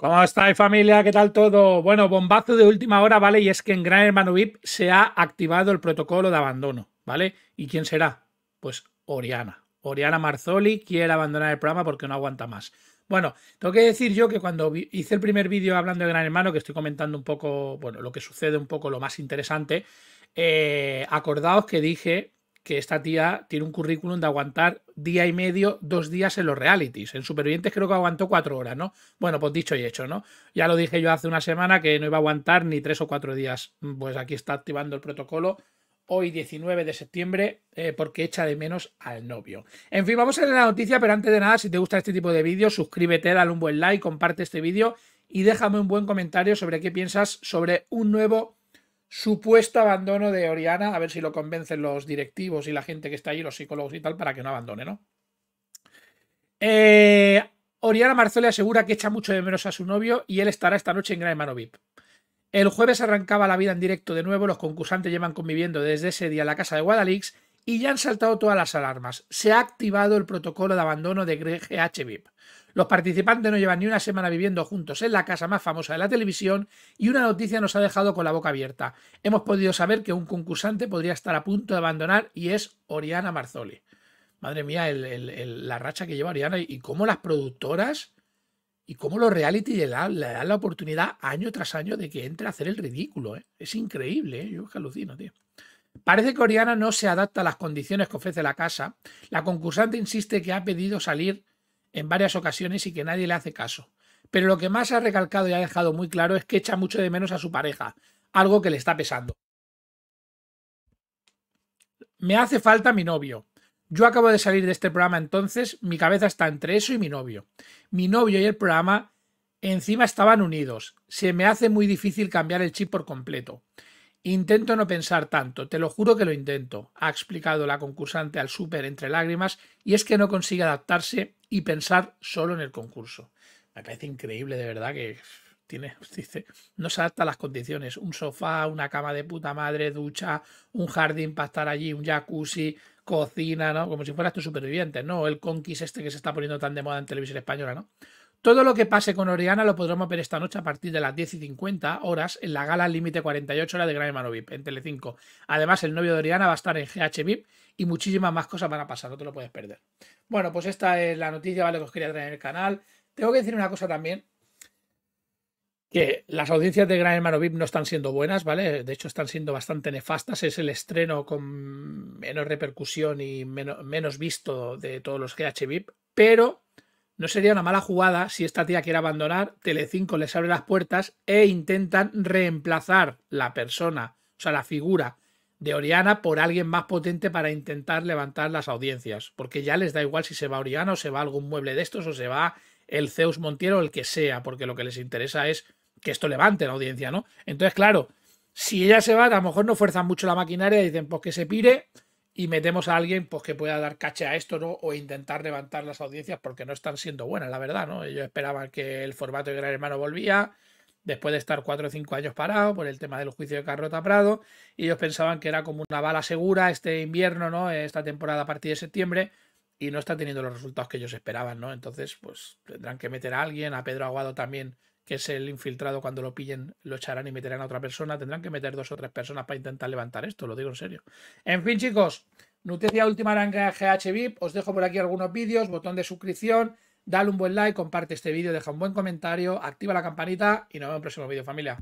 ¿Cómo estáis familia? ¿Qué tal todo? Bueno, bombazo de última hora, ¿vale? Y es que en Gran Hermano VIP se ha activado el protocolo de abandono, ¿vale? ¿Y quién será? Pues Oriana. Oriana Marzoli quiere abandonar el programa porque no aguanta más. Bueno, tengo que decir yo que cuando hice el primer vídeo hablando de Gran Hermano, que estoy comentando un poco, bueno, lo que sucede, un poco lo más interesante, eh, acordaos que dije que esta tía tiene un currículum de aguantar día y medio, dos días en los realities. En Supervivientes creo que aguantó cuatro horas, ¿no? Bueno, pues dicho y hecho, ¿no? Ya lo dije yo hace una semana que no iba a aguantar ni tres o cuatro días. Mm, pues aquí está activando el protocolo hoy 19 de septiembre eh, porque echa de menos al novio. En fin, vamos a ver la noticia, pero antes de nada, si te gusta este tipo de vídeos, suscríbete, dale un buen like, comparte este vídeo y déjame un buen comentario sobre qué piensas sobre un nuevo supuesto abandono de Oriana, a ver si lo convencen los directivos y la gente que está allí, los psicólogos y tal, para que no abandone, ¿no? Eh, Oriana le asegura que echa mucho de menos a su novio y él estará esta noche en Gran Hermano VIP. El jueves arrancaba la vida en directo de nuevo, los concursantes llevan conviviendo desde ese día en la casa de Guadalix y ya han saltado todas las alarmas. Se ha activado el protocolo de abandono de GH VIP. Los participantes no llevan ni una semana viviendo juntos en la casa más famosa de la televisión y una noticia nos ha dejado con la boca abierta. Hemos podido saber que un concursante podría estar a punto de abandonar y es Oriana Marzoli. Madre mía, la racha que lleva Oriana y cómo las productoras y cómo los reality le dan, la oportunidad año tras año de que entre a hacer el ridículo. ¿eh? Es increíble, ¿eh? yo es que alucino, tío. Parece que Oriana no se adapta a las condiciones que ofrece la casa. La concursante insiste que ha pedido salir en varias ocasiones y que nadie le hace caso. Pero lo que más ha recalcado y ha dejado muy claro es que echa mucho de menos a su pareja, algo que le está pesando. Me hace falta mi novio. Yo acabo de salir de este programa entonces, mi cabeza está entre eso y mi novio. Mi novio y el programa encima estaban unidos. Se me hace muy difícil cambiar el chip por completo. Intento no pensar tanto, te lo juro que lo intento, ha explicado la concursante al súper entre lágrimas, y es que no consigue adaptarse y pensar solo en el concurso. Me parece increíble, de verdad, que tiene, dice, no se adapta a las condiciones. Un sofá, una cama de puta madre, ducha, un jardín para estar allí, un jacuzzi, cocina, ¿no? Como si fueras tu superviviente, ¿no? El conquis este que se está poniendo tan de moda en televisión española, ¿no? Todo lo que pase con Oriana lo podremos ver esta noche a partir de las 10 y 50 horas en la gala Límite 48 horas de Gran Hermano VIP en Telecinco. Además, el novio de Oriana va a estar en GH VIP y muchísimas más cosas van a pasar, no te lo puedes perder. Bueno, pues esta es la noticia, ¿vale? Que os quería traer en el canal. Tengo que decir una cosa también, que las audiencias de Gran Hermano VIP no están siendo buenas, ¿vale? De hecho, están siendo bastante nefastas. Es el estreno con menos repercusión y menos, menos visto de todos los GH VIP, pero no sería una mala jugada si esta tía quiere abandonar, Telecinco les abre las puertas e intentan reemplazar la persona, o sea, la figura de Oriana por alguien más potente para intentar levantar las audiencias, porque ya les da igual si se va Oriana o se va algún mueble de estos o se va el Zeus Montiero o el que sea, porque lo que les interesa es que esto levante la audiencia, ¿no? Entonces, claro, si ella se va, a lo mejor no fuerzan mucho la maquinaria y dicen, pues que se pire, y metemos a alguien pues, que pueda dar cache a esto o intentar levantar las audiencias porque no están siendo buenas, la verdad. ¿no? Ellos esperaban que el formato de Gran Hermano volvía después de estar cuatro o cinco años parado por el tema del juicio de Carrota Prado y ellos pensaban que era como una bala segura este invierno, ¿no? esta temporada a partir de septiembre y no está teniendo los resultados que ellos esperaban. ¿no? Entonces pues tendrán que meter a alguien, a Pedro Aguado también que es el infiltrado, cuando lo pillen, lo echarán y meterán a otra persona. Tendrán que meter dos o tres personas para intentar levantar esto, lo digo en serio. En fin, chicos, noticia última aranga GH Os dejo por aquí algunos vídeos, botón de suscripción, dale un buen like, comparte este vídeo, deja un buen comentario, activa la campanita y nos vemos en el próximo vídeo, familia.